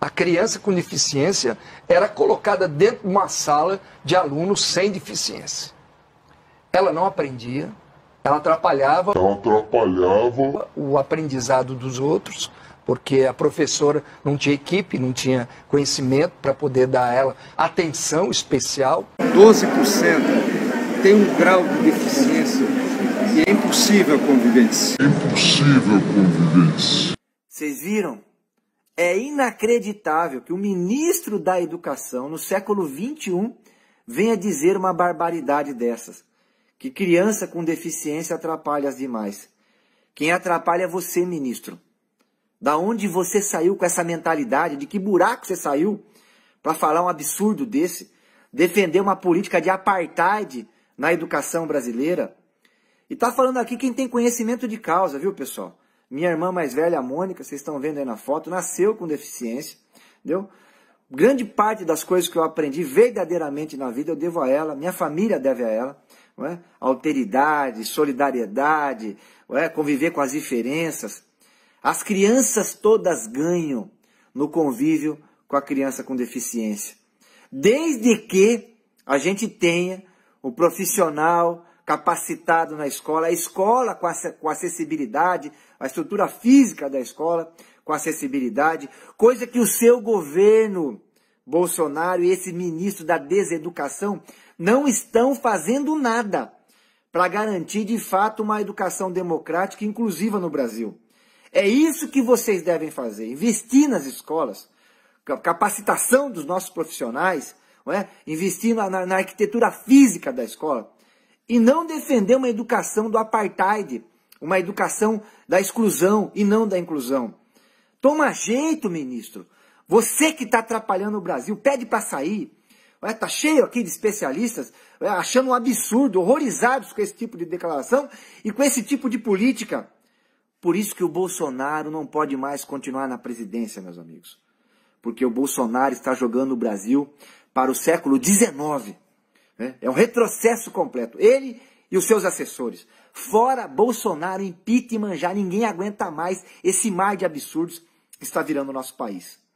A criança com deficiência era colocada dentro de uma sala de alunos sem deficiência. Ela não aprendia, ela atrapalhava, ela atrapalhava o aprendizado dos outros, porque a professora não tinha equipe, não tinha conhecimento para poder dar a ela atenção especial. 12% tem um grau de deficiência e é impossível a convivência. Impossível a convivência. Vocês viram? É inacreditável que o ministro da Educação, no século XXI, venha dizer uma barbaridade dessas. Que criança com deficiência atrapalha as demais. Quem atrapalha é você, ministro. Da onde você saiu com essa mentalidade? De que buraco você saiu para falar um absurdo desse? Defender uma política de apartheid na educação brasileira? E está falando aqui quem tem conhecimento de causa, viu, pessoal? Minha irmã mais velha, a Mônica, vocês estão vendo aí na foto, nasceu com deficiência, entendeu? Grande parte das coisas que eu aprendi verdadeiramente na vida eu devo a ela, minha família deve a ela. Não é? Alteridade, solidariedade, é? conviver com as diferenças. As crianças todas ganham no convívio com a criança com deficiência. Desde que a gente tenha o profissional capacitado na escola, a escola com, com acessibilidade, a estrutura física da escola com acessibilidade, coisa que o seu governo Bolsonaro e esse ministro da deseducação não estão fazendo nada para garantir de fato uma educação democrática e inclusiva no Brasil. É isso que vocês devem fazer: investir nas escolas, capacitação dos nossos profissionais, não é? investir na, na arquitetura física da escola, e não defender uma educação do apartheid, uma educação da exclusão e não da inclusão. Toma jeito, ministro. Você que está atrapalhando o Brasil, pede para sair. Está cheio aqui de especialistas achando um absurdo, horrorizados com esse tipo de declaração e com esse tipo de política. Por isso que o Bolsonaro não pode mais continuar na presidência, meus amigos. Porque o Bolsonaro está jogando o Brasil para o século XIX. Né? É um retrocesso completo. Ele e os seus assessores. Fora Bolsonaro, impeachment já, ninguém aguenta mais esse mar de absurdos que está virando o nosso país.